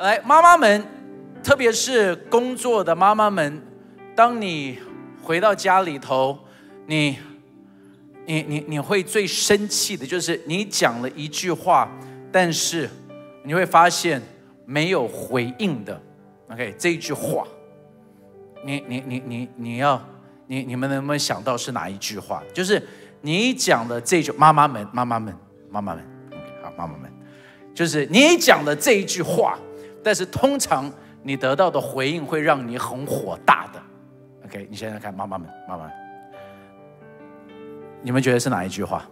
来，妈妈们，特别是工作的妈妈们，当你回到家里头，你，你，你，你会最生气的就是你讲了一句话，但是你会发现没有回应的。OK，这一句话，你，你，你，你，你要，你，你们能不能想到是哪一句话？就是你讲的这句，妈妈们，妈妈们，妈妈们，好，妈妈们，就是你讲的这一句话。但是通常你得到的回应会让你很火大的，OK？你想想看，妈妈们，妈妈，你们觉得是哪一句话？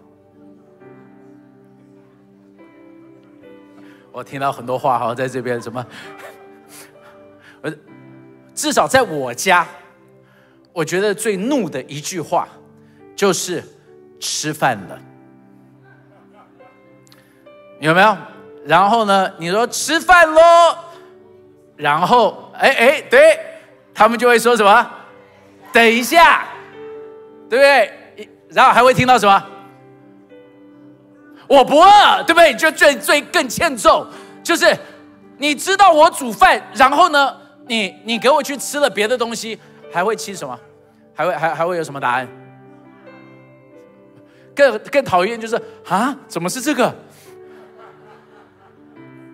我听到很多话哈，在这边什么？呃，至少在我家，我觉得最怒的一句话就是“吃饭了”，有没有？然后呢？你说吃饭喽，然后哎哎，对，他们就会说什么？等一下，对不对？然后还会听到什么？我不饿，对不对？就最最更欠揍，就是你知道我煮饭，然后呢，你你给我去吃了别的东西，还会吃什么？还会还还会有什么答案？更更讨厌就是啊，怎么是这个？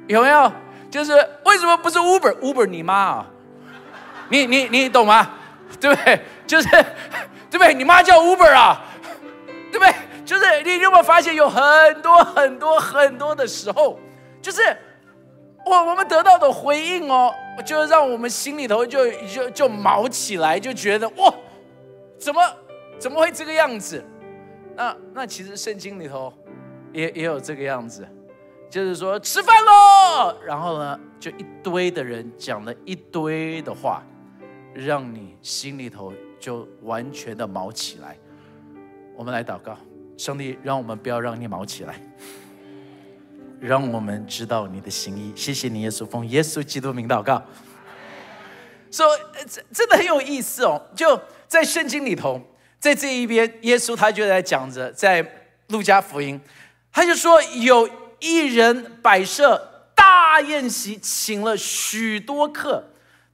有没有？就是为什么不是 Uber？Uber 你妈啊！你你你懂吗？对不对？就是对不对？你妈叫 Uber 啊？对不对？就是你有没有发现，有很多很多很多的时候，就是我我们得到的回应哦，就是让我们心里头就就就毛起来，就觉得哇，怎么怎么会这个样子？那那其实圣经里头也也有这个样子。就是说吃饭喽，然后呢，就一堆的人讲了一堆的话，让你心里头就完全的毛起来。我们来祷告，上帝，让我们不要让你毛起来，让我们知道你的心意。谢谢你，耶稣，奉耶稣基督名祷告。说真的很有意思哦，就在圣经里头，在这一边，耶稣他就在讲着，在路加福音，他就说有。一人摆设大宴席，请了许多客。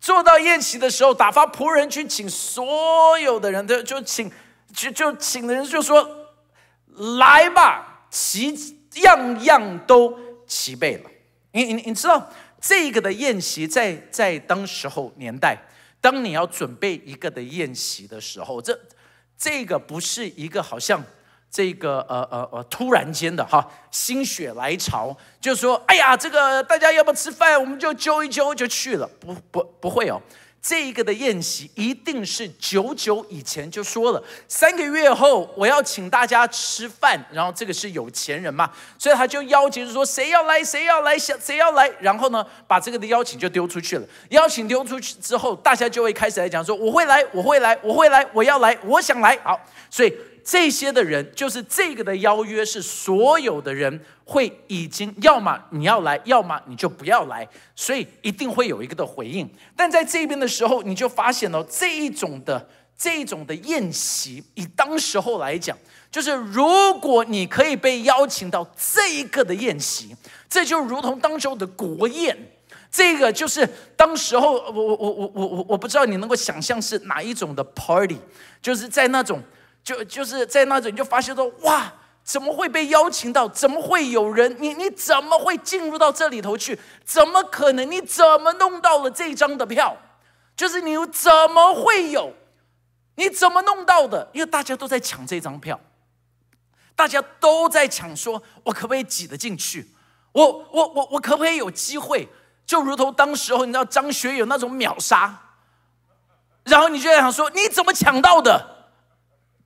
坐到宴席的时候，打发仆人去请所有的人都就请，就就请的人就说：“来吧，齐样样都齐备了。”你你你知道这个的宴席在在当时候年代，当你要准备一个的宴席的时候，这这个不是一个好像。这个呃呃呃，突然间的哈，心血来潮就说：“哎呀，这个大家要不要吃饭？我们就揪一揪就去了。”不不不会哦，这一个的宴席一定是九九以前就说了，三个月后我要请大家吃饭。然后这个是有钱人嘛，所以他就邀请说：“谁要来？谁要来？想谁要来？”然后呢，把这个的邀请就丢出去了。邀请丢出去之后，大家就会开始来讲说：“我会来，我会来，我会来，我要来，我想来。”好，所以。这些的人就是这个的邀约，是所有的人会已经，要么你要来，要么你就不要来，所以一定会有一个的回应。但在这边的时候，你就发现了这一种的这一种的宴席，以当时候来讲，就是如果你可以被邀请到这一个的宴席，这就如同当时候的国宴。这个就是当时候，我我我我我我，我不知道你能够想象是哪一种的 party，就是在那种。就就是在那种你就发现说哇，怎么会被邀请到？怎么会有人？你你怎么会进入到这里头去？怎么可能？你怎么弄到了这张的票？就是你怎么会有？你怎么弄到的？因为大家都在抢这张票，大家都在抢，说我可不可以挤得进去？我我我我可不可以有机会？就如同当时候你知道张学友那种秒杀，然后你就在想说你怎么抢到的？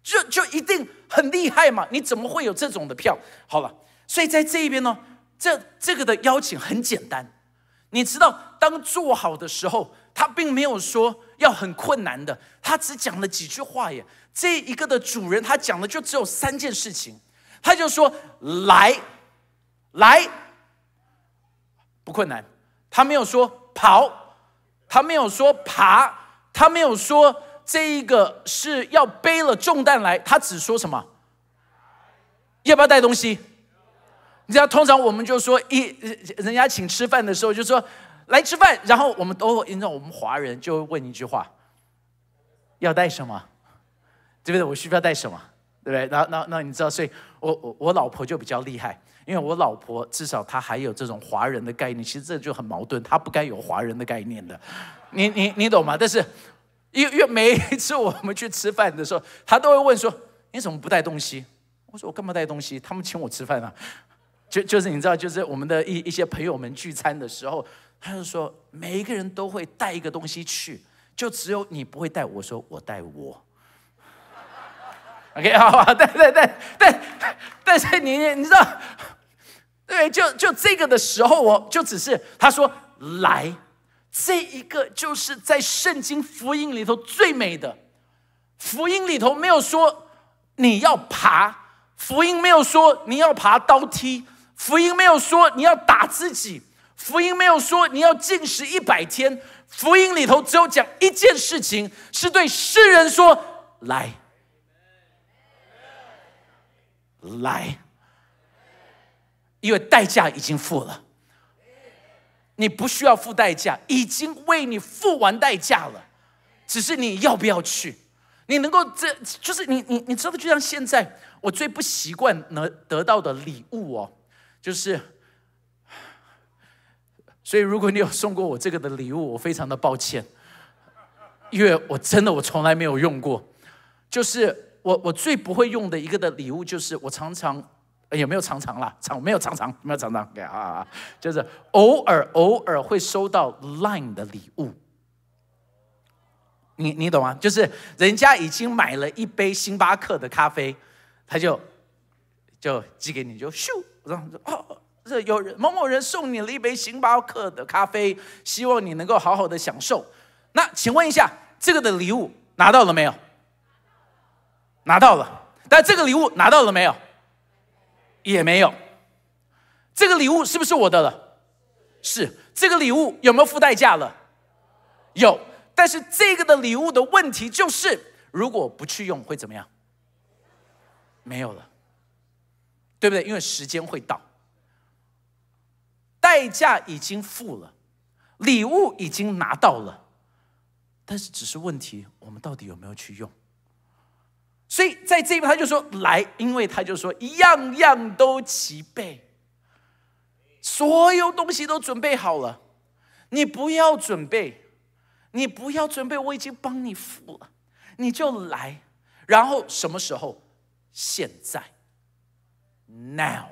就就一定很厉害嘛？你怎么会有这种的票？好了，所以在这一边呢，这这个的邀请很简单。你知道，当做好的时候，他并没有说要很困难的，他只讲了几句话耶。这一个的主人，他讲的就只有三件事情，他就说来来，不困难。他没有说跑，他没有说爬，他没有说。这一个是要背了重担来，他只说什么？要不要带东西？你知道，通常我们就说，一人家请吃饭的时候就说来吃饭，然后我们都按照我们华人就问一句话：要带什么？对不对？我需不需要带什么？对不对？那那那你知道，所以我我我老婆就比较厉害，因为我老婆至少她还有这种华人的概念。其实这就很矛盾，她不该有华人的概念的。你你你懂吗？但是。因为每一次我们去吃饭的时候，他都会问说：“你怎么不带东西？”我说：“我干嘛带东西？他们请我吃饭啊。”就就是你知道，就是我们的一一些朋友们聚餐的时候，他就说：“每一个人都会带一个东西去，就只有你不会带。”我说：“我带我。”OK，好，对对对对，但是你你知道，对，就就这个的时候，我就只是他说来。这一个就是在圣经福音里头最美的福音里头没有说你要爬福音没有说你要爬刀梯福音没有说你要打自己福音没有说你要禁食一百天福音里头只有讲一件事情是对世人说来来，因为代价已经付了。你不需要付代价，已经为你付完代价了，只是你要不要去？你能够这，就是你你你知道，就像现在我最不习惯能得到的礼物哦，就是，所以如果你有送过我这个的礼物，我非常的抱歉，因为我真的我从来没有用过，就是我我最不会用的一个的礼物，就是我常常。有没有常常啦？常没有常常没有常常给啊啊！就是偶尔偶尔会收到 LINE 的礼物，你你懂吗？就是人家已经买了一杯星巴克的咖啡，他就就寄给你，就咻，然后说哦，这有人某某人送你了一杯星巴克的咖啡，希望你能够好好的享受。那请问一下，这个的礼物拿到了没有？拿到了，但这个礼物拿到了没有？也没有，这个礼物是不是我的了？是，这个礼物有没有付代价了？有，但是这个的礼物的问题就是，如果不去用会怎么样？没有了，对不对？因为时间会到，代价已经付了，礼物已经拿到了，但是只是问题，我们到底有没有去用？所以在这一步，他就说：“来，因为他就说，样样都齐备，所有东西都准备好了。你不要准备，你不要准备，我已经帮你付了，你就来。然后什么时候？现在，now。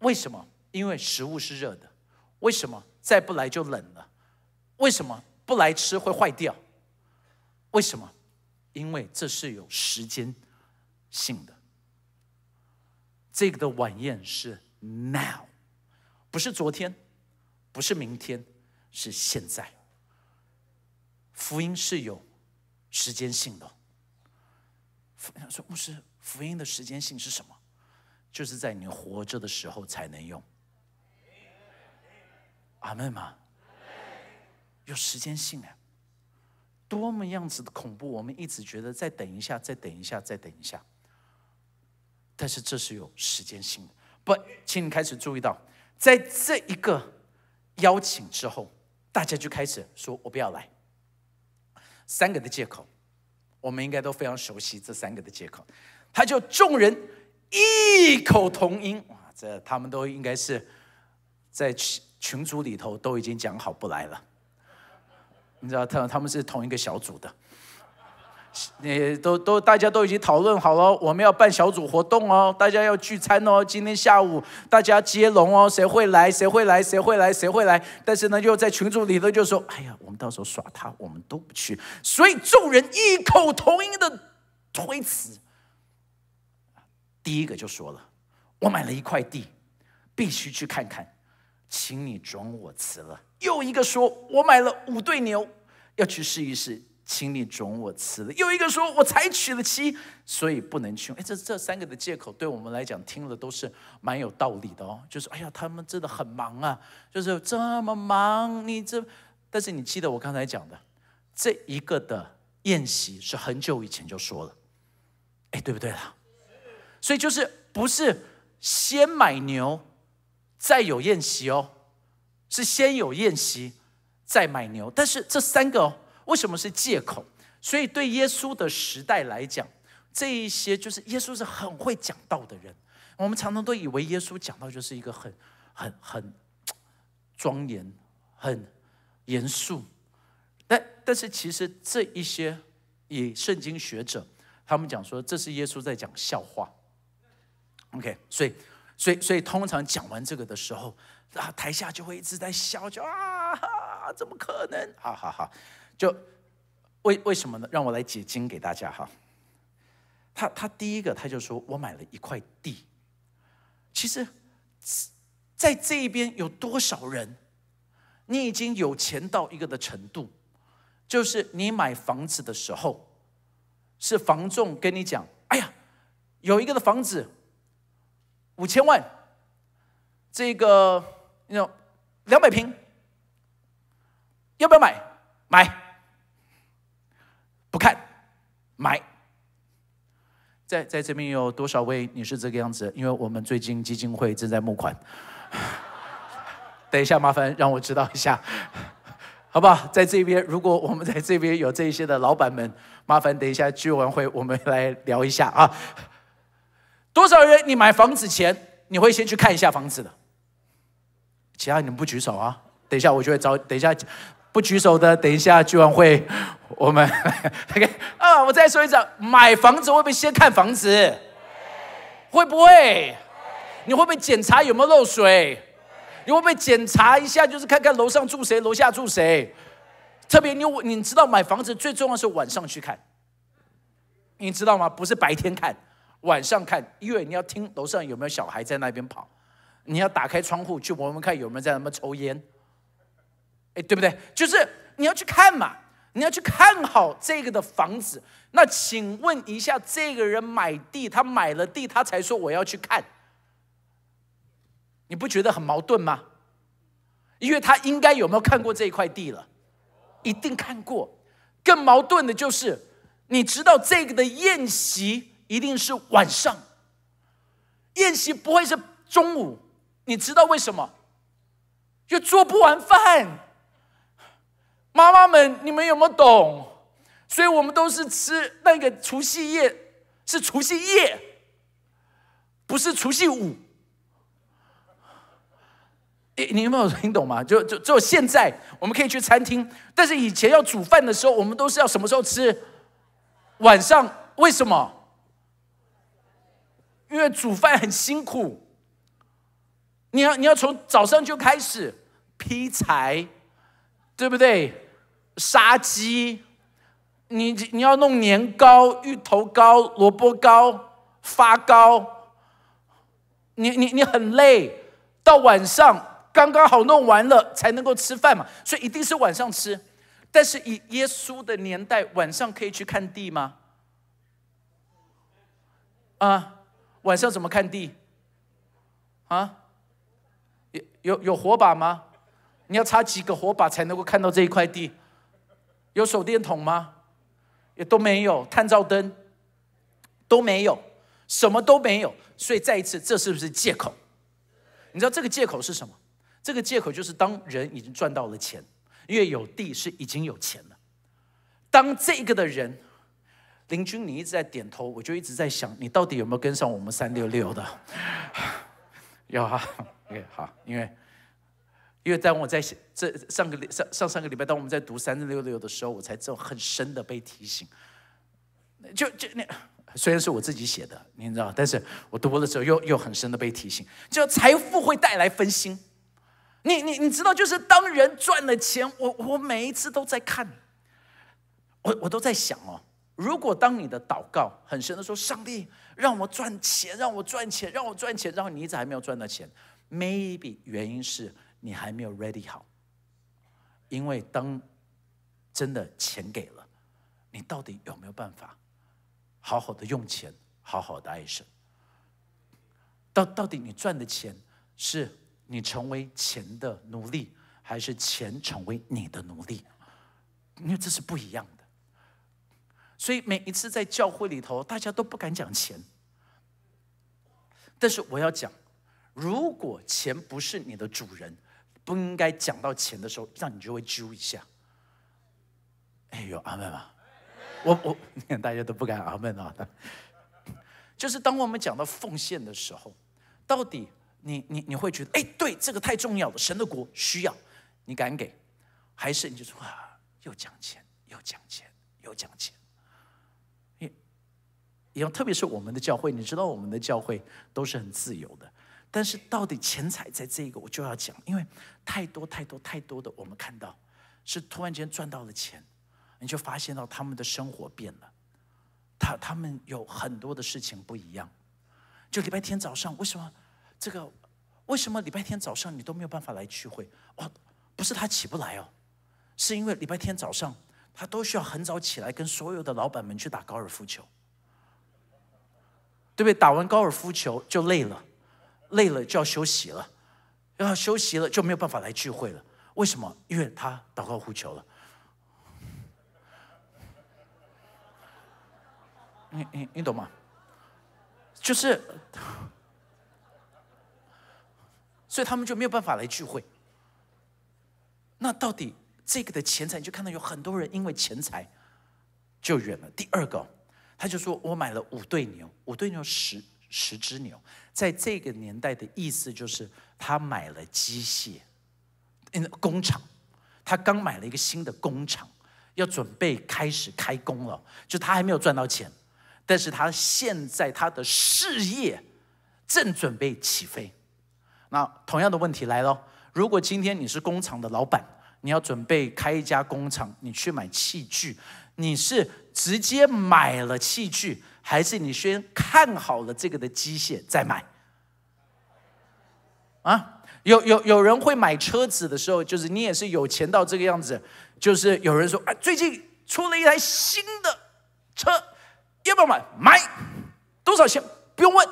为什么？因为食物是热的。为什么再不来就冷了？为什么不来吃会坏掉？为什么？”因为这是有时间性的，这个的晚宴是 now，不是昨天，不是明天，是现在。福音是有时间性的。说，牧师，福音的时间性是什么？就是在你活着的时候才能用。阿门吗？有时间性哎。多么样子的恐怖！我们一直觉得再等一下，再等一下，再等一下。但是这是有时间性的。不，请你开始注意到，在这一个邀请之后，大家就开始说：“我不要来。”三个的借口，我们应该都非常熟悉。这三个的借口，他就众人异口同音。哇，这他们都应该是在群组里头都已经讲好不来了。你知道，他他们是同一个小组的，也都都大家都已经讨论好了，我们要办小组活动哦，大家要聚餐哦，今天下午大家接龙哦，谁会来谁会来谁会来谁会来？但是呢，又在群组里头就说：“哎呀，我们到时候耍他，我们都不去。”所以众人异口同音的推辞。第一个就说了：“我买了一块地，必须去看看，请你准我辞了。”又一个说：“我买了五对牛，要去试一试，请你准我辞了。”又一个说：“我才娶了妻，所以不能去。”哎，这这三个的借口对我们来讲，听了都是蛮有道理的哦。就是哎呀，他们真的很忙啊，就是这么忙。你这，但是你记得我刚才讲的，这一个的宴席是很久以前就说了，哎，对不对啦？所以就是不是先买牛，再有宴席哦。是先有宴席，再买牛。但是这三个为什么是借口？所以对耶稣的时代来讲，这一些就是耶稣是很会讲道的人。我们常常都以为耶稣讲道就是一个很、很、很庄严、很严肃。但但是其实这一些以圣经学者，他们讲说这是耶稣在讲笑话。OK，所以。所以，所以通常讲完这个的时候，啊，台下就会一直在笑，就啊，怎么可能？好好好，就为为什么呢？让我来解经给大家哈。他他第一个他就说我买了一块地，其实，在这一边有多少人，你已经有钱到一个的程度，就是你买房子的时候，是房仲跟你讲，哎呀，有一个的房子。五千万，这个要两百平，要不要买？买，不看，买。在在这边有多少位你是这个样子？因为我们最近基金会正在募款，等一下麻烦让我知道一下，好不好？在这边，如果我们在这边有这些的老板们，麻烦等一下聚完会我们来聊一下啊。多少人？你买房子前，你会先去看一下房子的？其他你们不举手啊？等一下，我就会找。等一下，不举手的，等一下聚完会，我们 OK 啊！我再说一次，买房子会不会先看房子？会不会？你会不会检查有没有漏水？你会不会检查一下，就是看看楼上住谁，楼下住谁？特别你，你知道买房子最重要是晚上去看，你知道吗？不是白天看。晚上看，因为你要听楼上有没有小孩在那边跑，你要打开窗户去闻闻看有没有在他们抽烟，哎，对不对？就是你要去看嘛，你要去看好这个的房子。那请问一下，这个人买地，他买了地，他才说我要去看，你不觉得很矛盾吗？因为他应该有没有看过这一块地了，一定看过。更矛盾的就是，你知道这个的宴席。一定是晚上宴席不会是中午，你知道为什么？就做不完饭，妈妈们，你们有没有懂？所以，我们都是吃那个除夕夜，是除夕夜，不是除夕午。你你有没有听懂吗？就就只有现在，我们可以去餐厅，但是以前要煮饭的时候，我们都是要什么时候吃？晚上，为什么？因为煮饭很辛苦，你要你要从早上就开始劈柴，对不对？杀鸡，你你要弄年糕、芋头糕、萝卜糕、发糕，你你你很累，到晚上刚刚好弄完了才能够吃饭嘛，所以一定是晚上吃。但是以耶稣的年代，晚上可以去看地吗？啊？晚上怎么看地？啊，有有有火把吗？你要插几个火把才能够看到这一块地？有手电筒吗？也都没有，探照灯都没有，什么都没有。所以再一次，这是不是借口？你知道这个借口是什么？这个借口就是当人已经赚到了钱，因为有地是已经有钱了。当这个的人。林君，你一直在点头，我就一直在想，你到底有没有跟上我们三六六的？有啊，好，因为因为当我在写这上个上上上个礼拜，当我们在读三六六的时候，我才这种很深的被提醒。就就那，虽然是我自己写的，你知道，但是我读的时候又又很深的被提醒，就财富会带来分心。你你你知道，就是当人赚了钱，我我每一次都在看，我我都在想哦。如果当你的祷告很深的时候，上帝让我赚钱，让我赚钱，让我赚钱，然后你一直还没有赚到钱？Maybe 原因是你还没有 ready 好。因为当真的钱给了，你到底有没有办法好好的用钱，好好的爱神？到到底你赚的钱是你成为钱的奴隶，还是钱成为你的奴隶？因为这是不一样的。所以每一次在教会里头，大家都不敢讲钱。但是我要讲，如果钱不是你的主人，不应该讲到钱的时候，让你就会揪一下。哎呦，阿门嘛，我我，大家都不敢阿门啊。就是当我们讲到奉献的时候，到底你你你会觉得，哎，对，这个太重要了，神的国需要，你敢给，还是你就说啊，又讲钱，又讲钱，又讲钱。一样，特别是我们的教会，你知道我们的教会都是很自由的，但是到底钱财在这个，我就要讲，因为太多太多太多的我们看到是突然间赚到了钱，你就发现到他们的生活变了，他他们有很多的事情不一样。就礼拜天早上，为什么这个？为什么礼拜天早上你都没有办法来聚会？哇，不是他起不来哦，是因为礼拜天早上他都需要很早起来，跟所有的老板们去打高尔夫球。对不对？打完高尔夫球就累了，累了就要休息了，要休息了就没有办法来聚会了。为什么？因为他打高尔夫球了。你你你懂吗？就是，所以他们就没有办法来聚会。那到底这个的钱财，你就看到有很多人因为钱财就远了。第二个。他就说：“我买了五对牛，五对牛十十只牛，在这个年代的意思就是他买了机械，工厂，他刚买了一个新的工厂，要准备开始开工了。就他还没有赚到钱，但是他现在他的事业正准备起飞。那同样的问题来了，如果今天你是工厂的老板，你要准备开一家工厂，你去买器具。”你是直接买了器具，还是你先看好了这个的机械再买？啊，有有有人会买车子的时候，就是你也是有钱到这个样子，就是有人说啊，最近出了一台新的车，要不要买？买，多少钱不用问，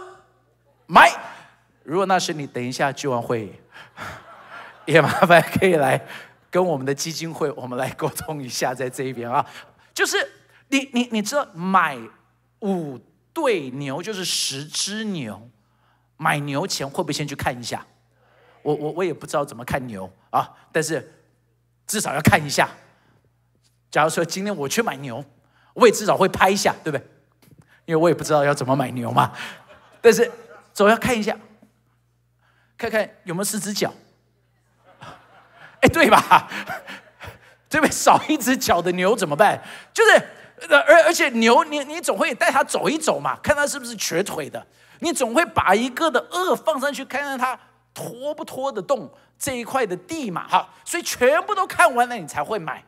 买。如果那是你，等一下聚完会 也麻烦可以来跟我们的基金会，我们来沟通一下，在这一边啊。就是你你你知道买五对牛就是十只牛，买牛前会不会先去看一下？我我我也不知道怎么看牛啊，但是至少要看一下。假如说今天我去买牛，我也至少会拍一下，对不对？因为我也不知道要怎么买牛嘛，但是总要看一下，看看有没有四只脚。哎，对吧？这边少一只脚的牛怎么办？就是，而而且牛你你总会带它走一走嘛，看它是不是瘸腿的。你总会把一个的轭放上去，看看它拖不拖得动这一块的地嘛，哈。所以全部都看完了，你才会买。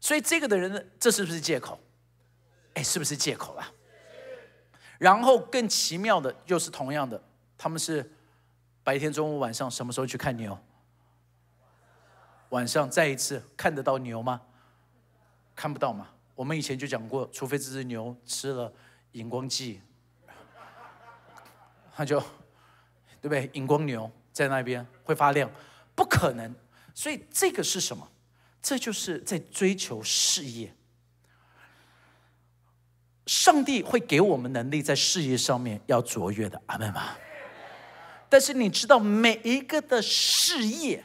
所以这个的人，这是不是借口？哎，是不是借口啊？然后更奇妙的又是同样的，他们是白天、中午、晚上什么时候去看牛？晚上再一次看得到牛吗？看不到嘛。我们以前就讲过，除非这只牛吃了荧光剂，它 就对不对？荧光牛在那边会发亮，不可能。所以这个是什么？这就是在追求事业。上帝会给我们能力，在事业上面要卓越的，阿门吗？但是你知道每一个的事业。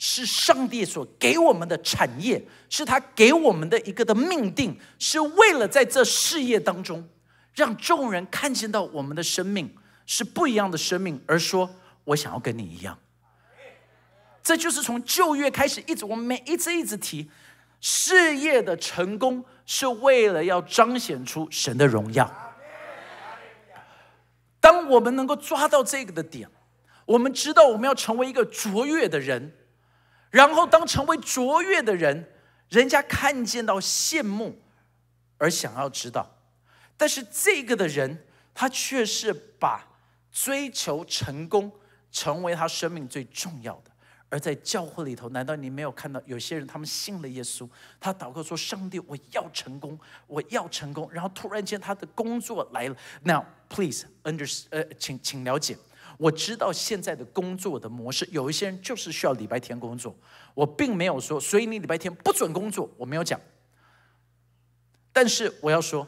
是上帝所给我们的产业，是他给我们的一个的命定，是为了在这事业当中，让众人看见到我们的生命是不一样的生命，而说我想要跟你一样。这就是从旧约开始，一直我们每一次一直提，事业的成功是为了要彰显出神的荣耀。当我们能够抓到这个的点，我们知道我们要成为一个卓越的人。然后，当成为卓越的人，人家看见到羡慕，而想要知道。但是这个的人，他却是把追求成功成为他生命最重要的。而在教会里头，难道你没有看到有些人，他们信了耶稣，他祷告说：“上帝，我要成功，我要成功。”然后突然间，他的工作来了。Now please understand，呃，请请了解。我知道现在的工作的模式，有一些人就是需要礼拜天工作。我并没有说，所以你礼拜天不准工作，我没有讲。但是我要说，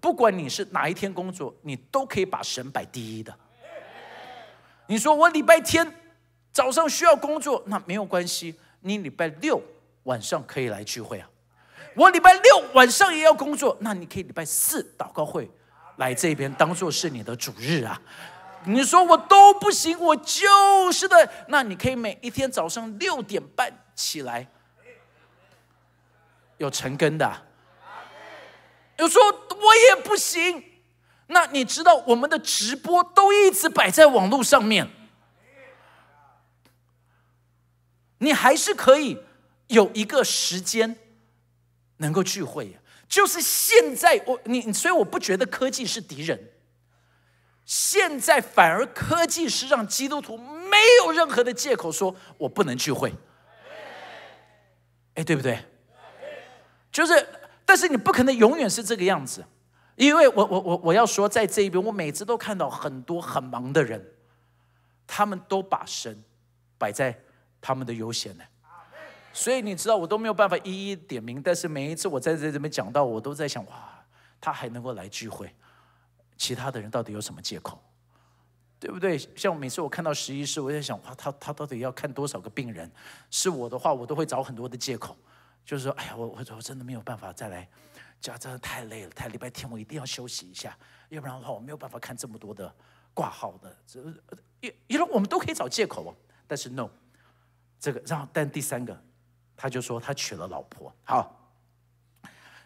不管你是哪一天工作，你都可以把神摆第一的。你说我礼拜天早上需要工作，那没有关系，你礼拜六晚上可以来聚会啊。我礼拜六晚上也要工作，那你可以礼拜四祷告会来这边当做是你的主日啊。你说我都不行，我就是的。那你可以每一天早上六点半起来，有成根的。有说我也不行。那你知道我们的直播都一直摆在网络上面，你还是可以有一个时间能够聚会，就是现在我你，所以我不觉得科技是敌人。现在反而科技是让基督徒没有任何的借口，说我不能聚会。哎，对不对？就是，但是你不可能永远是这个样子，因为我我我我要说，在这一边，我每次都看到很多很忙的人，他们都把神摆在他们的优先呢。所以你知道，我都没有办法一一点名，但是每一次我在这这边讲到，我都在想，哇，他还能够来聚会。其他的人到底有什么借口，对不对？像每次我看到十一师，我在想哇，他他到底要看多少个病人？是我的话，我都会找很多的借口，就是说，哎呀，我我我真的没有办法再来，家真的太累了，太礼拜天我一定要休息一下，要不然的话我没有办法看这么多的挂号的。这一是我们都可以找借口，但是 no，这个然后但第三个，他就说他娶了老婆。好，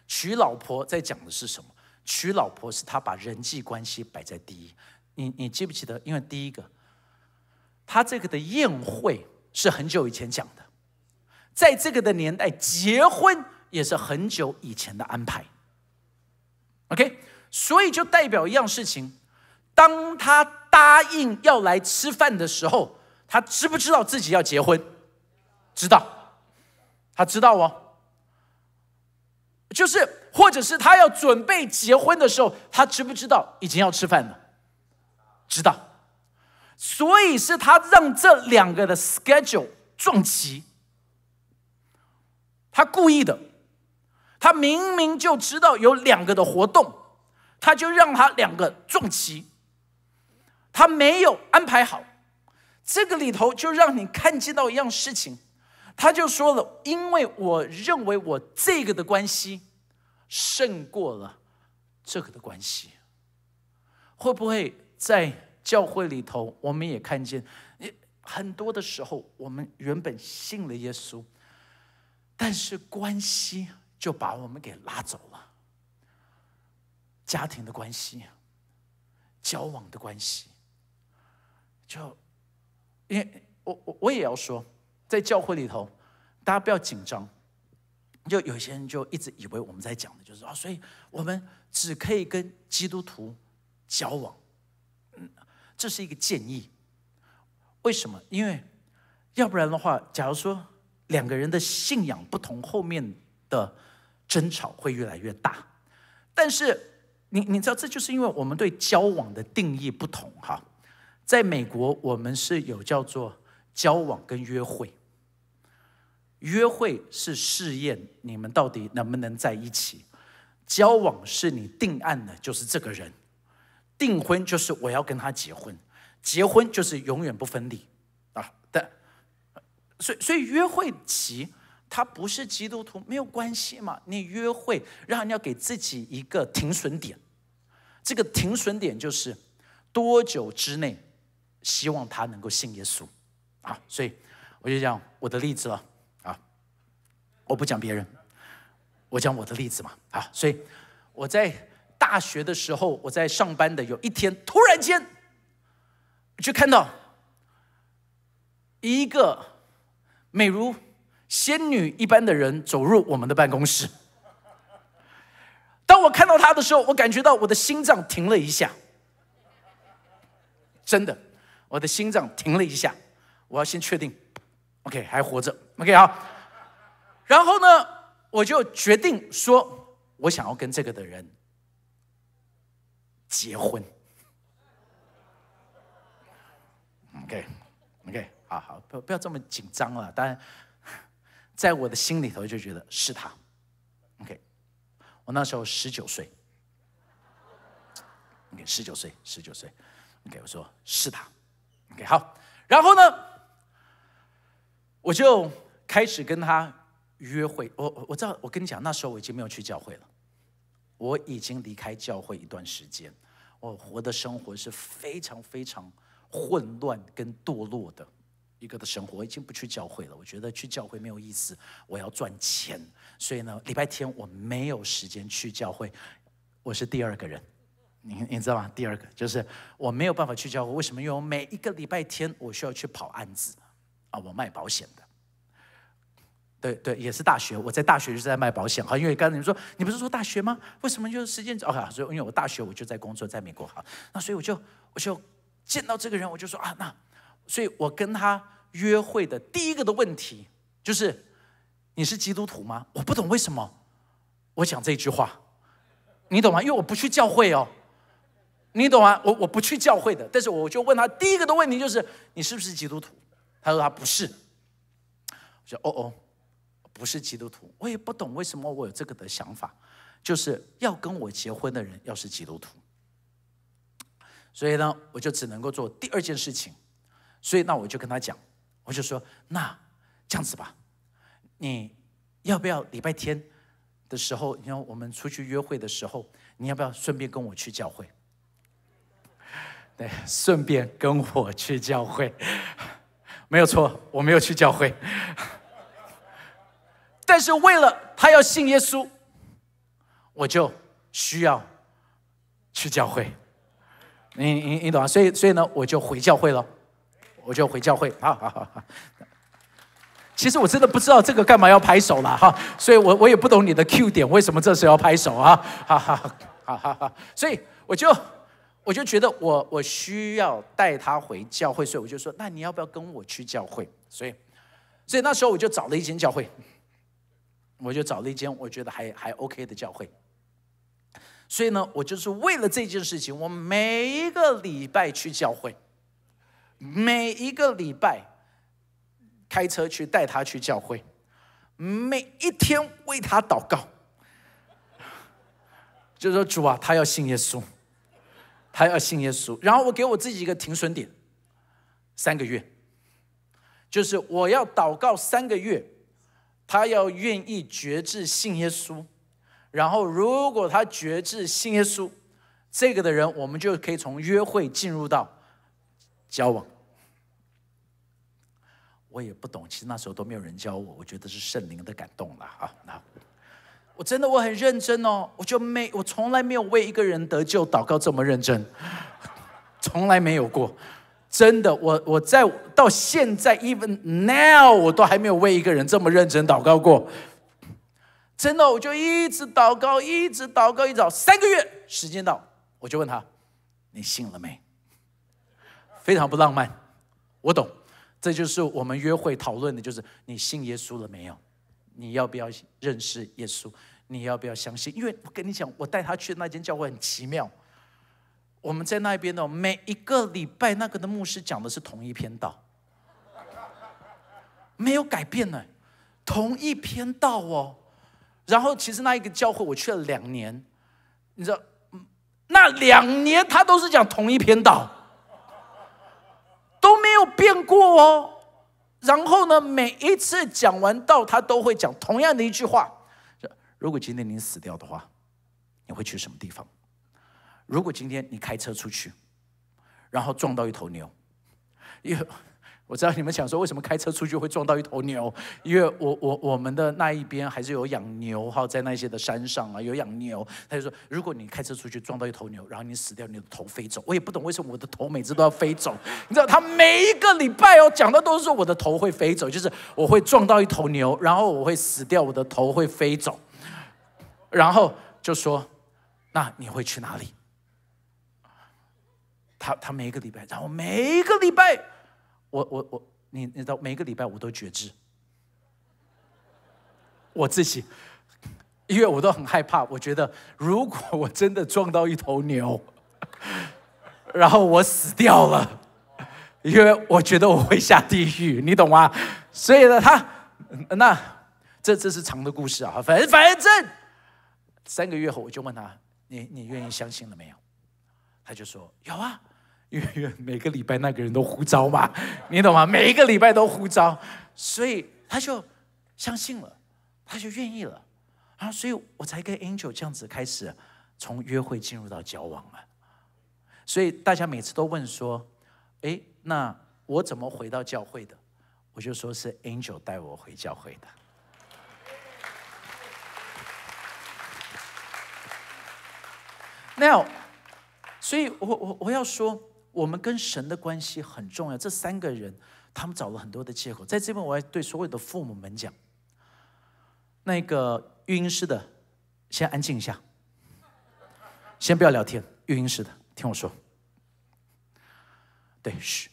娶老婆在讲的是什么？娶老婆是他把人际关系摆在第一。你你记不记得？因为第一个，他这个的宴会是很久以前讲的，在这个的年代，结婚也是很久以前的安排。OK，所以就代表一样事情：当他答应要来吃饭的时候，他知不知道自己要结婚？知道，他知道哦，就是。或者是他要准备结婚的时候，他知不知道已经要吃饭了？知道，所以是他让这两个的 schedule 撞齐。他故意的，他明明就知道有两个的活动，他就让他两个撞齐。他没有安排好，这个里头就让你看见到一样事情。他就说了，因为我认为我这个的关系。胜过了这个的关系，会不会在教会里头，我们也看见，很多的时候，我们原本信了耶稣，但是关系就把我们给拉走了，家庭的关系，交往的关系，就，因为我我我也要说，在教会里头，大家不要紧张。就有些人就一直以为我们在讲的就是啊，所以我们只可以跟基督徒交往，嗯，这是一个建议。为什么？因为要不然的话，假如说两个人的信仰不同，后面的争吵会越来越大。但是你你知道，这就是因为我们对交往的定义不同哈。在美国，我们是有叫做交往跟约会。约会是试验你们到底能不能在一起，交往是你定案的，就是这个人，订婚就是我要跟他结婚，结婚就是永远不分离啊！但，所以所以约会期他不是基督徒没有关系嘛？你约会，让你要给自己一个停损点，这个停损点就是多久之内希望他能够信耶稣啊！所以我就讲我的例子了。我不讲别人，我讲我的例子嘛。啊，所以我在大学的时候，我在上班的有一天，突然间就看到一个美如仙女一般的人走入我们的办公室。当我看到他的时候，我感觉到我的心脏停了一下，真的，我的心脏停了一下。我要先确定，OK 还活着，OK 好。然后呢，我就决定说，我想要跟这个的人结婚。OK，OK，好好，不不要这么紧张了。当然，在我的心里头就觉得是他。OK，我那时候十九岁。OK，十九岁，十九岁。OK，我说是他。OK，好。然后呢，我就开始跟他。约会，我我知道，我跟你讲，那时候我已经没有去教会了，我已经离开教会一段时间，我活的生活是非常非常混乱跟堕落的一个的生活，我已经不去教会了，我觉得去教会没有意思，我要赚钱，所以呢，礼拜天我没有时间去教会，我是第二个人，你你知道吗？第二个就是我没有办法去教会，为什么？因为我每一个礼拜天我需要去跑案子，啊，我卖保险的。对对，也是大学。我在大学就是在卖保险。好，因为刚才你说你不是说大学吗？为什么就是时间早？哦，所以因为我大学我就在工作，在美国。好，那所以我就我就见到这个人，我就说啊，那所以我跟他约会的第一个的问题就是你是基督徒吗？我不懂为什么我讲这句话，你懂吗？因为我不去教会哦，你懂吗？我我不去教会的，但是我就问他第一个的问题就是你是不是基督徒？他说他不是。我说哦哦。不是基督徒，我也不懂为什么我有这个的想法，就是要跟我结婚的人要是基督徒，所以呢，我就只能够做第二件事情，所以那我就跟他讲，我就说那这样子吧，你要不要礼拜天的时候，你看我们出去约会的时候，你要不要顺便跟我去教会？对，顺便跟我去教会，没有错，我没有去教会。但是为了他要信耶稣，我就需要去教会。你你你懂啊？所以所以呢，我就回教会了，我就回教会。好好好好。其实我真的不知道这个干嘛要拍手了哈，所以我我也不懂你的 Q 点为什么这时候要拍手啊？哈哈哈哈哈哈。所以我就我就觉得我我需要带他回教会，所以我就说那你要不要跟我去教会？所以所以那时候我就找了一间教会。我就找了一间我觉得还还 OK 的教会，所以呢，我就是为了这件事情，我每一个礼拜去教会，每一个礼拜开车去带他去教会，每一天为他祷告，就说主啊，他要信耶稣，他要信耶稣。然后我给我自己一个停损点，三个月，就是我要祷告三个月。他要愿意觉知信耶稣，然后如果他觉知信耶稣，这个的人，我们就可以从约会进入到交往。我也不懂，其实那时候都没有人教我，我觉得是圣灵的感动了啊！那我真的我很认真哦，我就没我从来没有为一个人得救祷告这么认真，从来没有过。真的，我我在到现在，even now，我都还没有为一个人这么认真祷告过。真的，我就一直祷告，一直祷告，一早三个月时间到，我就问他：“你信了没？”非常不浪漫，我懂，这就是我们约会讨论的，就是你信耶稣了没有？你要不要认识耶稣？你要不要相信？因为我跟你讲，我带他去的那间教会很奇妙。我们在那边的每一个礼拜，那个的牧师讲的是同一篇道，没有改变呢，同一篇道哦。然后其实那一个教会我去了两年，你知道，那两年他都是讲同一篇道，都没有变过哦。然后呢，每一次讲完道，他都会讲同样的一句话：如果今天你死掉的话，你会去什么地方？如果今天你开车出去，然后撞到一头牛，因为我知道你们想说为什么开车出去会撞到一头牛？因为我我我们的那一边还是有养牛哈，在那些的山上啊有养牛。他就说，如果你开车出去撞到一头牛，然后你死掉，你的头飞走。我也不懂为什么我的头每次都要飞走。你知道他每一个礼拜哦讲的都是说我的头会飞走，就是我会撞到一头牛，然后我会死掉，我的头会飞走。然后就说，那你会去哪里？他他每一个礼拜，然后每一个礼拜，我我我，你你知道，每一个礼拜我都觉知我自己，因为我都很害怕，我觉得如果我真的撞到一头牛，然后我死掉了，因为我觉得我会下地狱，你懂吗？所以呢，他那这这是长的故事啊，反正反正，三个月后我就问他，你你愿意相信了没有？他就说有啊。因为每个礼拜那个人都呼召嘛，你懂吗？每一个礼拜都呼召，所以他就相信了，他就愿意了啊！所以我才跟 Angel 这样子开始从约会进入到交往了。所以大家每次都问说：“哎，那我怎么回到教会的？”我就说是 Angel 带我回教会的。Now，所以我我我要说。我们跟神的关系很重要。这三个人，他们找了很多的借口。在这边，我要对所有的父母们讲，那个育婴师的，先安静一下，先不要聊天。育婴师的，听我说。对，是。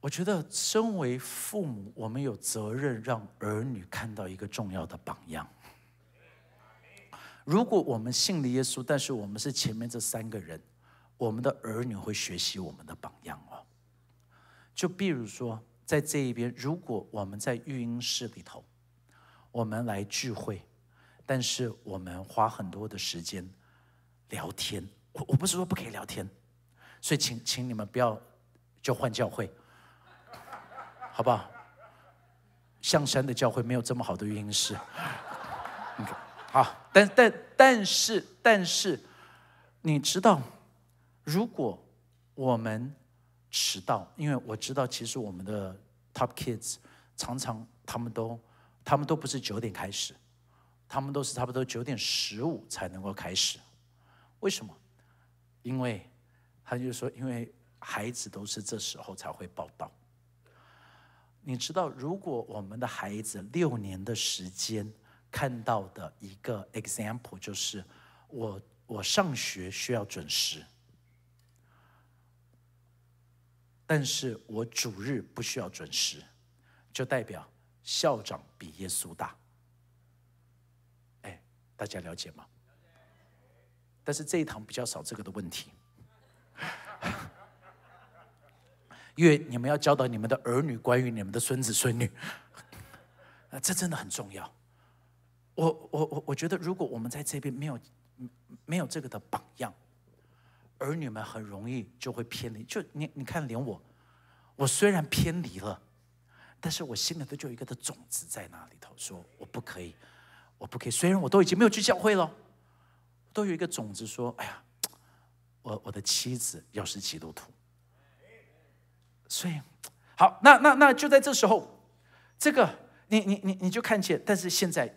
我觉得，身为父母，我们有责任让儿女看到一个重要的榜样。如果我们信了耶稣，但是我们是前面这三个人，我们的儿女会学习我们的榜样哦。就比如说，在这一边，如果我们在育婴室里头，我们来聚会，但是我们花很多的时间聊天，我我不是说不可以聊天，所以请请你们不要就换教会，好不好？象山的教会没有这么好的育婴室，好。但但但是但是，你知道，如果我们迟到，因为我知道，其实我们的 Top Kids 常常他们都他们都不是九点开始，他们都是差不多九点十五才能够开始。为什么？因为他就说，因为孩子都是这时候才会报道。你知道，如果我们的孩子六年的时间。看到的一个 example 就是我我上学需要准时，但是我主日不需要准时，就代表校长比耶稣大。哎，大家了解吗？但是这一堂比较少这个的问题，因为你们要教导你们的儿女关于你们的孙子孙女，这真的很重要。我我我我觉得，如果我们在这边没有没有这个的榜样，儿女们很容易就会偏离。就你你看，连我，我虽然偏离了，但是我心里头就有一个的种子在那里头，说我不可以，我不可以。虽然我都已经没有去教会了，都有一个种子说：哎呀，我我的妻子要是基督徒，所以好，那那那就在这时候，这个你你你你就看见，但是现在。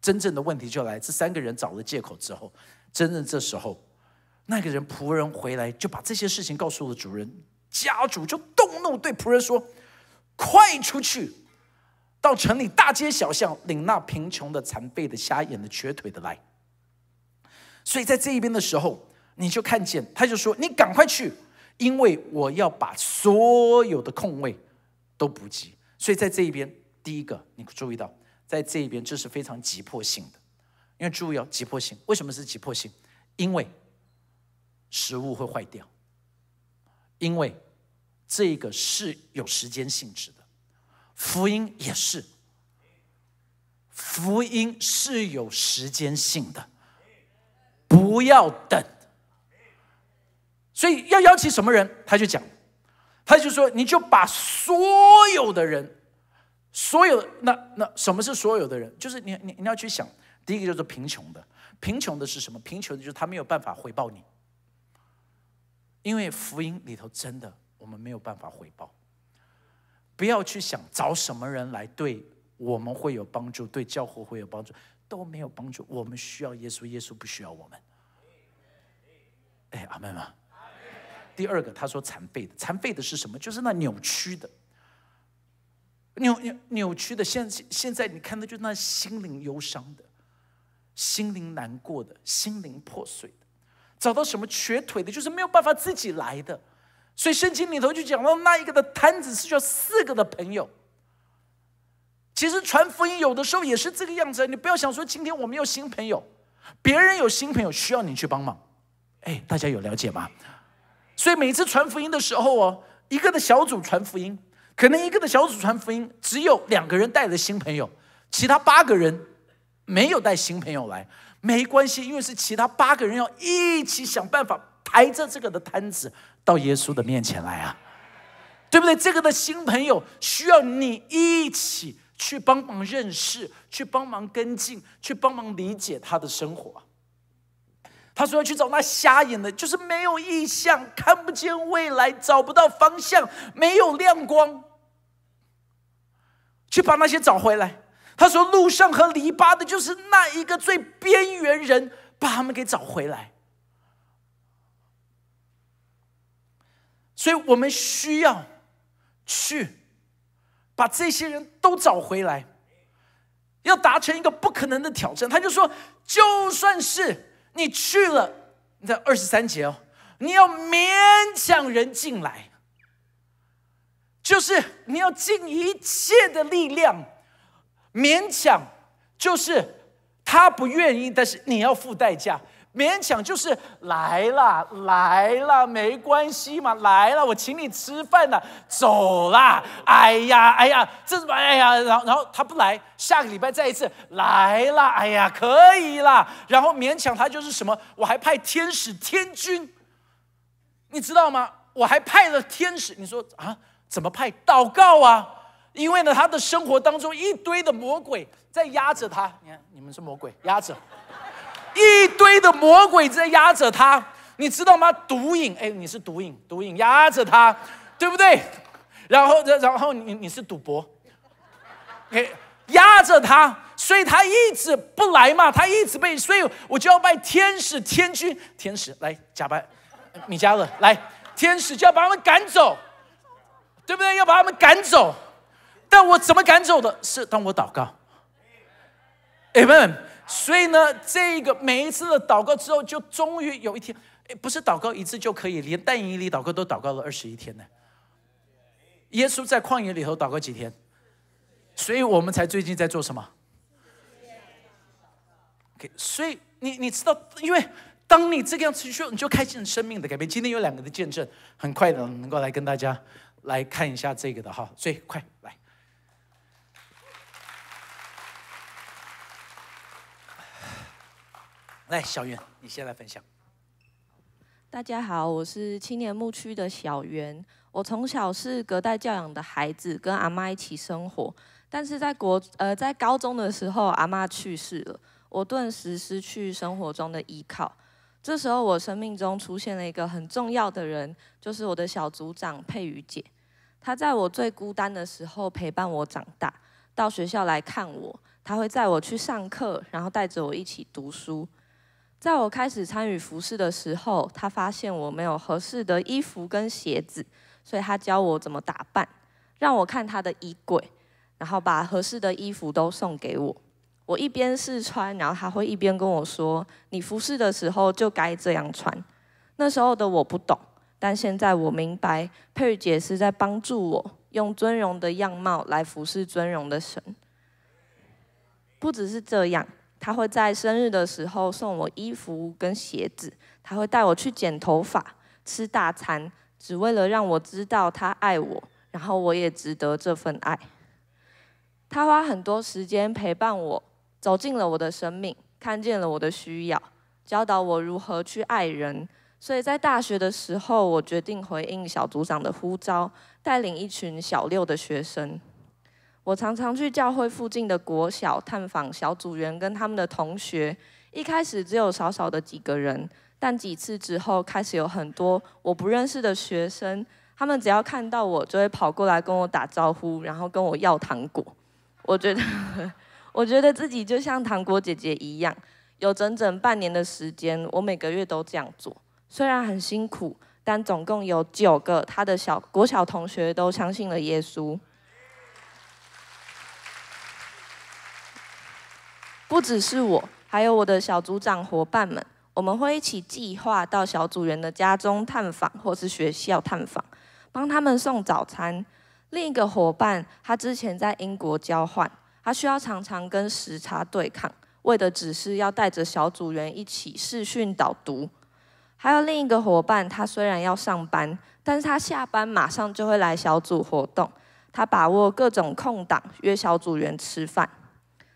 真正的问题就来，这三个人找了借口之后，真正这时候，那个人仆人回来就把这些事情告诉了主人家主，就动怒对仆人说：“快出去，到城里大街小巷领那贫穷的、残废的、瞎眼的、瘸腿的来。”所以在这一边的时候，你就看见他就说：“你赶快去，因为我要把所有的空位都补给。”所以在这一边，第一个你注意到。在这一边，这是非常急迫性的，因为注意哦，急迫性。为什么是急迫性？因为食物会坏掉，因为这个是有时间性质的。福音也是，福音是有时间性的，不要等。所以要邀请什么人？他就讲，他就说，你就把所有的人。所有那那什么是所有的人？就是你你你要去想，第一个叫做贫穷的，贫穷的是什么？贫穷的就是他没有办法回报你，因为福音里头真的我们没有办法回报。不要去想找什么人来对我们会有帮助，对教会会有帮助都没有帮助。我们需要耶稣，耶稣不需要我们。哎，阿妹吗？第二个他说残废的，残废的是什么？就是那扭曲的。扭扭扭曲的，现现在你看的就那心灵忧伤的，心灵难过的，心灵破碎的，找到什么瘸腿的，就是没有办法自己来的，所以圣经里头就讲到那一个的摊子是需要四个的朋友。其实传福音有的时候也是这个样子，你不要想说今天我们有新朋友，别人有新朋友需要你去帮忙，哎，大家有了解吗？所以每次传福音的时候哦，一个的小组传福音。可能一个的小组传福音，只有两个人带了新朋友，其他八个人没有带新朋友来，没关系，因为是其他八个人要一起想办法抬着这个的摊子到耶稣的面前来啊，对不对？这个的新朋友需要你一起去帮忙认识，去帮忙跟进，去帮忙理解他的生活。他说要去找那瞎眼的，就是没有意向，看不见未来，找不到方向，没有亮光。去把那些找回来。他说，路上和篱笆的就是那一个最边缘人，把他们给找回来。所以我们需要去把这些人都找回来，要达成一个不可能的挑战。他就说，就算是你去了，你在二十三节哦，你要勉强人进来。就是你要尽一切的力量，勉强就是他不愿意，但是你要付代价。勉强就是来了，来了，没关系嘛，来了，我请你吃饭了，走啦！哎呀，哎呀，这什么？哎呀，然后然后他不来，下个礼拜再一次来了。哎呀，可以啦。然后勉强他就是什么，我还派天使天君，你知道吗？我还派了天使。你说啊？怎么派祷告啊？因为呢，他的生活当中一堆的魔鬼在压着他。你看，你们是魔鬼压着，一堆的魔鬼在压着他，你知道吗？毒瘾，哎，你是毒瘾，毒瘾压着他，对不对？然后，然后你你是赌博，哎，压着他，所以他一直不来嘛，他一直被，所以我就要拜天使、天君、天使来假扮米加勒来，天使就要把他们赶走。对不对？要把他们赶走，但我怎么赶走的？是当我祷告，Amen。所以呢，这个每一次的祷告之后，就终于有一天，哎，不是祷告一次就可以，连但以里祷告都祷告了二十一天呢。耶稣在旷野里头祷告几天？所以我们才最近在做什么？OK，所以你你知道，因为当你这个样子续，你就开始生命的改变。今天有两个的见证，很快的能够来跟大家。来看一下这个的哈，最快来，来小袁，你先来分享。大家好，我是青年牧区的小袁。我从小是隔代教养的孩子，跟阿妈一起生活。但是在国呃在高中的时候，阿妈去世了，我顿时失去生活中的依靠。这时候，我生命中出现了一个很重要的人，就是我的小组长佩瑜姐。他在我最孤单的时候陪伴我长大，到学校来看我，他会载我去上课，然后带着我一起读书。在我开始参与服饰的时候，他发现我没有合适的衣服跟鞋子，所以他教我怎么打扮，让我看他的衣柜，然后把合适的衣服都送给我。我一边试穿，然后他会一边跟我说：“你服饰的时候就该这样穿。”那时候的我不懂。但现在我明白，佩玉姐是在帮助我，用尊荣的样貌来服侍尊荣的神。不只是这样，她会在生日的时候送我衣服跟鞋子，她会带我去剪头发、吃大餐，只为了让我知道她爱我，然后我也值得这份爱。她花很多时间陪伴我，走进了我的生命，看见了我的需要，教导我如何去爱人。所以在大学的时候，我决定回应小组长的呼召，带领一群小六的学生。我常常去教会附近的国小探访小组员跟他们的同学。一开始只有少少的几个人，但几次之后，开始有很多我不认识的学生。他们只要看到我，就会跑过来跟我打招呼，然后跟我要糖果。我觉得，我觉得自己就像糖果姐姐一样，有整整半年的时间，我每个月都这样做。虽然很辛苦，但总共有九个他的小国小同学都相信了耶稣。不只是我，还有我的小组长伙伴们，我们会一起计划到小组员的家中探访，或是学校探访，帮他们送早餐。另一个伙伴他之前在英国交换，他需要常常跟时差对抗，为的只是要带着小组员一起视讯导读。还有另一个伙伴，他虽然要上班，但是他下班马上就会来小组活动。他把握各种空档，约小组员吃饭。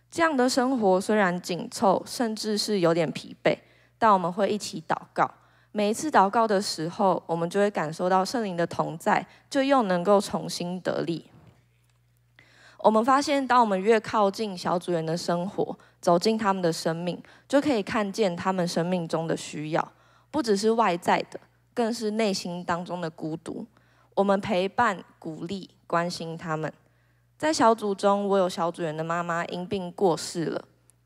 这样的生活虽然紧凑，甚至是有点疲惫，但我们会一起祷告。每一次祷告的时候，我们就会感受到圣灵的同在，就又能够重新得力。我们发现，当我们越靠近小组员的生活，走进他们的生命，就可以看见他们生命中的需要。不只是外在的，更是内心当中的孤独。我们陪伴、鼓励、关心他们。在小组中，我有小组员的妈妈因病过世了，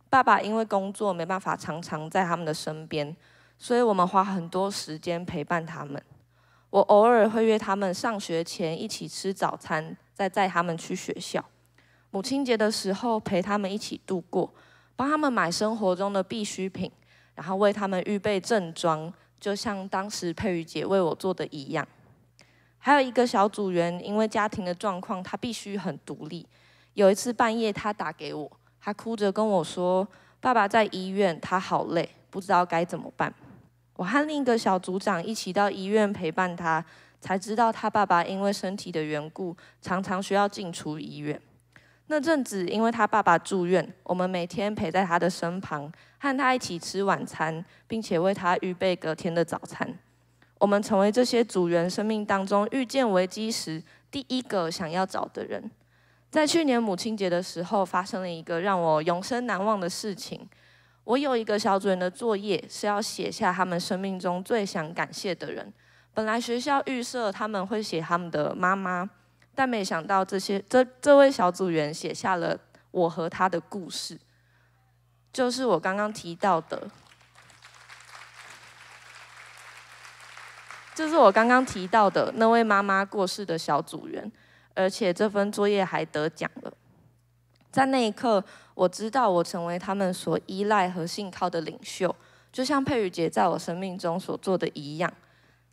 爸爸因为工作没办法常常在他们的身边，所以我们花很多时间陪伴他们。我偶尔会约他们上学前一起吃早餐，再带他们去学校。母亲节的时候陪他们一起度过，帮他们买生活中的必需品。然后为他们预备正装，就像当时佩瑜姐为我做的一样。还有一个小组员，因为家庭的状况，他必须很独立。有一次半夜，他打给我，他哭着跟我说：“爸爸在医院，他好累，不知道该怎么办。”我和另一个小组长一起到医院陪伴他，才知道他爸爸因为身体的缘故，常常需要进出医院。那阵子，因为他爸爸住院，我们每天陪在他的身旁，和他一起吃晚餐，并且为他预备隔天的早餐。我们成为这些组员生命当中遇见危机时第一个想要找的人。在去年母亲节的时候，发生了一个让我永生难忘的事情。我有一个小组员的作业是要写下他们生命中最想感谢的人。本来学校预设他们会写他们的妈妈。但没想到，这些这这位小组员写下了我和他的故事，就是我刚刚提到的，这是我刚刚提到的那位妈妈过世的小组员，而且这份作业还得奖了。在那一刻，我知道我成为他们所依赖和信靠的领袖，就像佩宇姐在我生命中所做的一样。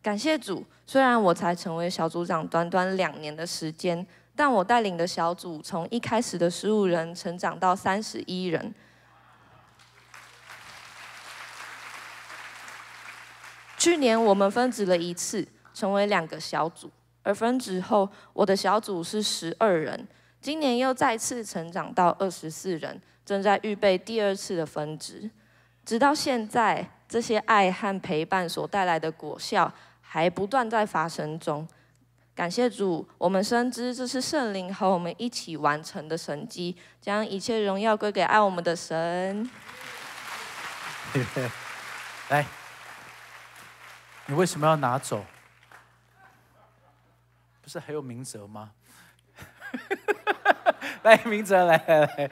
感谢主，虽然我才成为小组长短短两年的时间，但我带领的小组从一开始的十五人成长到三十一人。去年我们分职了一次，成为两个小组，而分职后我的小组是十二人，今年又再次成长到二十四人，正在预备第二次的分职。直到现在，这些爱和陪伴所带来的果效。还不断在发生中，感谢主，我们深知这是圣灵和我们一起完成的神迹，将一切荣耀归给爱我们的神。来，你为什么要拿走？不是还有明哲吗？来，明哲，来来来。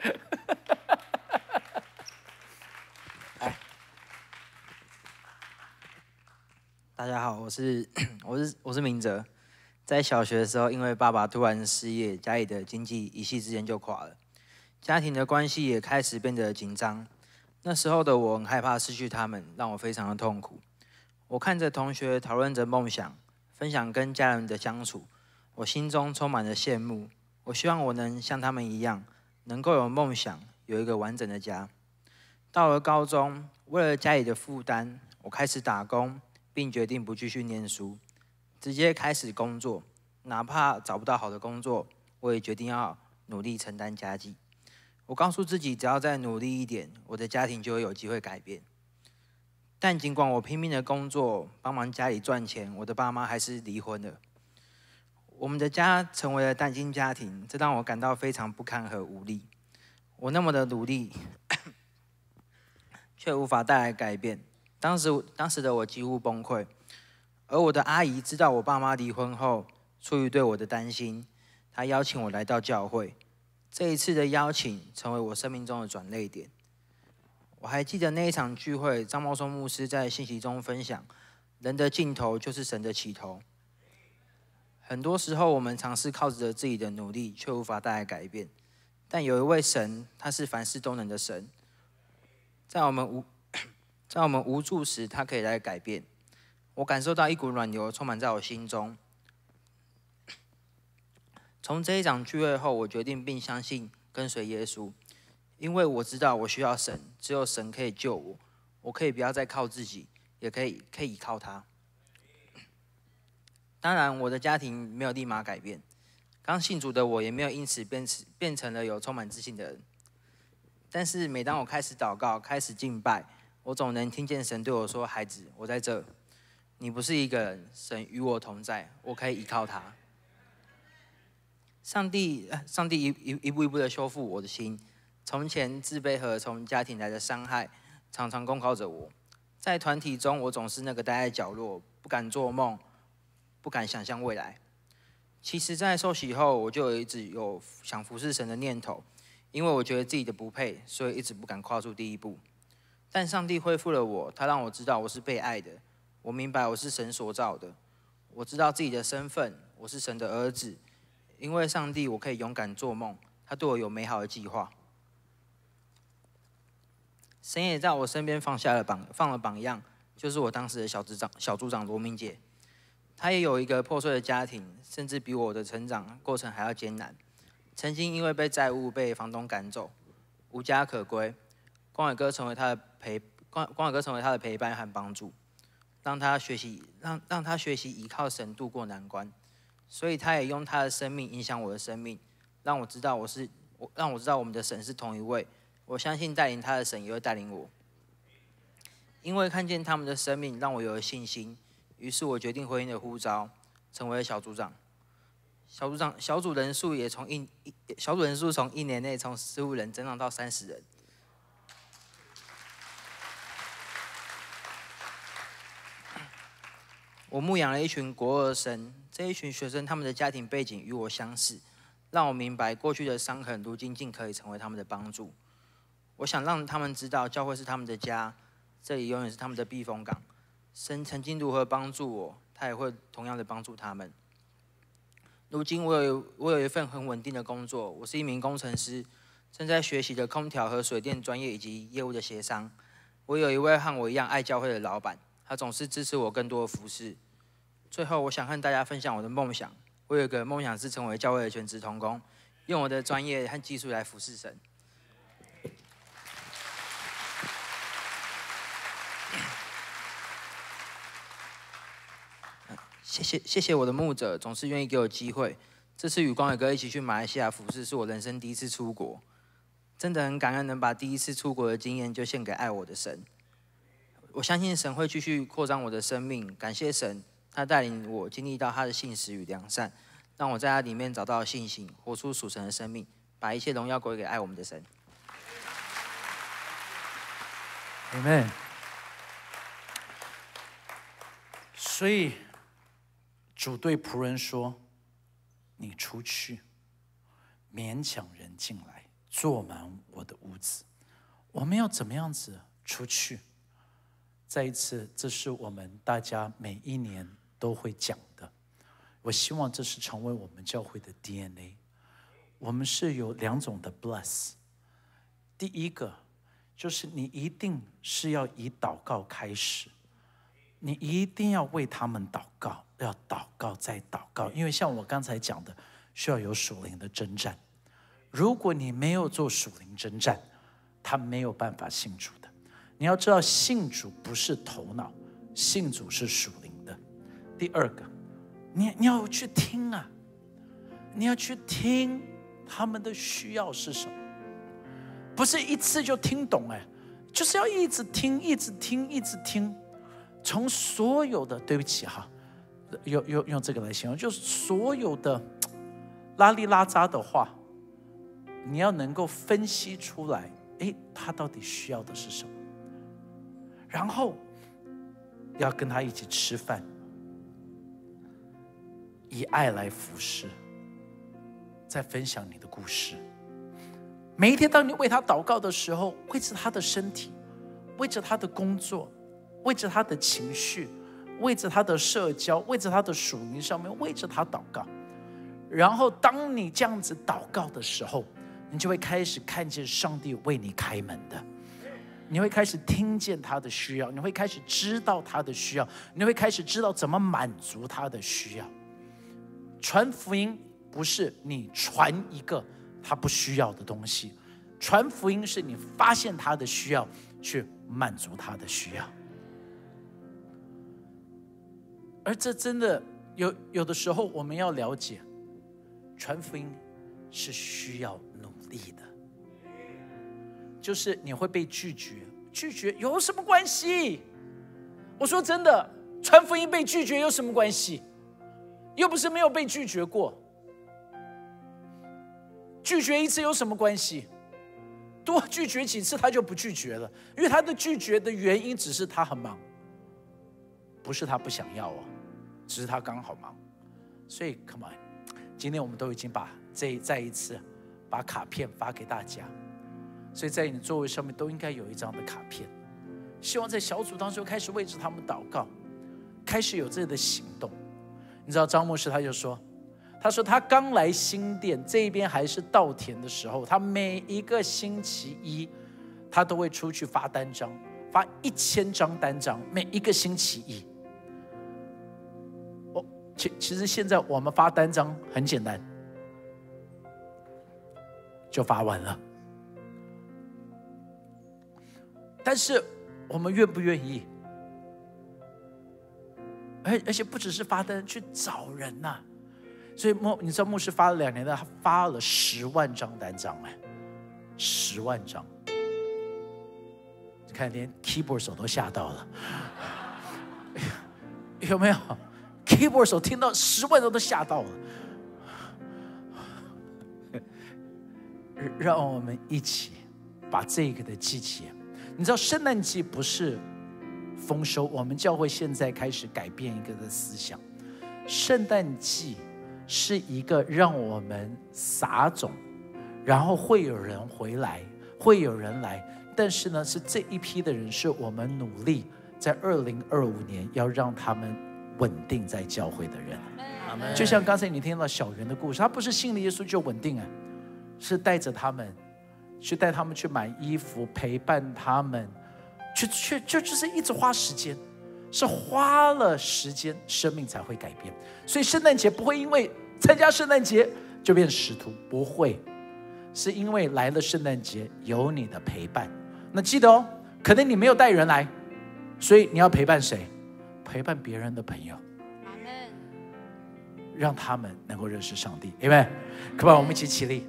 大家好，我是 我是我是明哲。在小学的时候，因为爸爸突然失业，家里的经济一夕之间就垮了，家庭的关系也开始变得紧张。那时候的我很害怕失去他们，让我非常的痛苦。我看着同学讨论着梦想，分享跟家人的相处，我心中充满了羡慕。我希望我能像他们一样，能够有梦想，有一个完整的家。到了高中，为了家里的负担，我开始打工。并决定不继续念书，直接开始工作，哪怕找不到好的工作，我也决定要努力承担家计。我告诉自己，只要再努力一点，我的家庭就会有机会改变。但尽管我拼命的工作，帮忙家里赚钱，我的爸妈还是离婚了。我们的家成为了单亲家庭，这让我感到非常不堪和无力。我那么的努力，却无法带来改变。当时当时的我几乎崩溃，而我的阿姨知道我爸妈离婚后，出于对我的担心，她邀请我来到教会。这一次的邀请成为我生命中的转泪点。我还记得那一场聚会，张茂松牧师在信息中分享：“人的尽头就是神的起头。”很多时候，我们尝试靠着自己的努力，却无法带来改变。但有一位神，他是凡事都能的神，在我们无。在我们无助时，他可以来改变。我感受到一股暖流充满在我心中。从这一场聚会后，我决定并相信跟随耶稣，因为我知道我需要神，只有神可以救我。我可以不要再靠自己，也可以可以依靠他。当然，我的家庭没有立马改变，刚信主的我也没有因此变成变成了有充满自信的人。但是，每当我开始祷告，开始敬拜。我总能听见神对我说：“孩子，我在这，你不是一个人，神与我同在，我可以依靠他。”上帝，上帝一一一步一步的修复我的心。从前自卑和从家庭来的伤害，常常公告着我。在团体中，我总是那个待在角落，不敢做梦，不敢想象未来。其实，在受洗后，我就一直有想服侍神的念头，因为我觉得自己的不配，所以一直不敢跨出第一步。但上帝恢复了我，他让我知道我是被爱的，我明白我是神所造的，我知道自己的身份，我是神的儿子。因为上帝，我可以勇敢做梦，他对我有美好的计划。神也在我身边放下了榜，放了榜样，就是我当时的小组长、小组长罗明姐。她也有一个破碎的家庭，甚至比我的成长过程还要艰难。曾经因为被债务被房东赶走，无家可归。光耳哥成为他的陪光，光耳哥成为他的陪伴和帮助，让他学习，让让他学习依靠神度过难关。所以他也用他的生命影响我的生命，让我知道我是我，让我知道我们的神是同一位。我相信带领他的神也会带领我。因为看见他们的生命，让我有了信心。于是我决定回应的呼召，成为了小组长。小组长小组人数也从一一小组人数从一年内从十五人增长到三十人。我牧养了一群国二生，这一群学生他们的家庭背景与我相似，让我明白过去的伤痕，如今竟可以成为他们的帮助。我想让他们知道，教会是他们的家，这里永远是他们的避风港。神曾经如何帮助我，他也会同样的帮助他们。如今我有我有一份很稳定的工作，我是一名工程师，正在学习的空调和水电专业以及业务的协商。我有一位和我一样爱教会的老板。他总是支持我更多的服饰。最后，我想和大家分享我的梦想。我有一个梦想是成为教会的全职同工，用我的专业和技术来服侍神。谢谢谢谢我的牧者，总是愿意给我机会。这次与光伟哥一起去马来西亚服侍，是我人生第一次出国，真的很感恩，能把第一次出国的经验就献给爱我的神。我相信神会继续扩张我的生命，感谢神，他带领我经历到他的信实与良善，让我在他里面找到信心，活出属神的生命，把一切荣耀归给爱我们的神。Amen。所以，主对仆人说：“你出去，勉强人进来，坐满我的屋子。我们要怎么样子出去？”再一次，这是我们大家每一年都会讲的。我希望这是成为我们教会的 DNA。我们是有两种的 bless。第一个就是你一定是要以祷告开始，你一定要为他们祷告，要祷告再祷告，因为像我刚才讲的，需要有属灵的征战。如果你没有做属灵征战，他没有办法信主。你要知道，信主不是头脑，信主是属灵的。第二个，你你要去听啊，你要去听他们的需要是什么，不是一次就听懂哎，就是要一直听，一直听，一直听。从所有的，对不起哈，用用用这个来形容，就是所有的拉里拉扎的话，你要能够分析出来，哎，他到底需要的是什么。然后，要跟他一起吃饭，以爱来服侍，再分享你的故事。每一天，当你为他祷告的时候，为着他的身体，为着他的工作，为着他的情绪，为着他的社交，为着他的属灵上面，为着他祷告。然后，当你这样子祷告的时候，你就会开始看见上帝为你开门的。你会开始听见他的需要，你会开始知道他的需要，你会开始知道怎么满足他的需要。传福音不是你传一个他不需要的东西，传福音是你发现他的需要，去满足他的需要。而这真的有有的时候，我们要了解，传福音是需要努力的。就是你会被拒绝，拒绝有什么关系？我说真的，传福音被拒绝有什么关系？又不是没有被拒绝过，拒绝一次有什么关系？多拒绝几次他就不拒绝了，因为他的拒绝的原因只是他很忙，不是他不想要哦，只是他刚好忙。所以，Come on，今天我们都已经把这再一次把卡片发给大家。所以在你座位上面都应该有一张的卡片，希望在小组当中开始为着他们祷告，开始有自己的行动。你知道张牧师他就说，他说他刚来新店这边还是稻田的时候，他每一个星期一，他都会出去发单张，发一千张单张，每一个星期一。我其其实现在我们发单张很简单，就发完了。但是我们愿不愿意？而而且不只是发单去找人呐，所以牧，你知道牧师发了两年的，他发了十万张单张哎，十万张！你看连 keyboard 手都吓到了，有没有？keyboard 手听到十万张都吓到了。让我们一起把这个的季节你知道，圣诞季不是丰收。我们教会现在开始改变一个的思想，圣诞季是一个让我们撒种，然后会有人回来，会有人来。但是呢，是这一批的人是我们努力在二零二五年要让他们稳定在教会的人。就像刚才你听到小袁的故事，他不是信了耶稣就稳定啊，是带着他们。去带他们去买衣服，陪伴他们，去去就就是一直花时间，是花了时间，生命才会改变。所以圣诞节不会因为参加圣诞节就变使徒，不会，是因为来了圣诞节有你的陪伴。那记得哦，可能你没有带人来，所以你要陪伴谁？陪伴别人的朋友。让他们能够认识上帝，因为，可不，我们一起起立。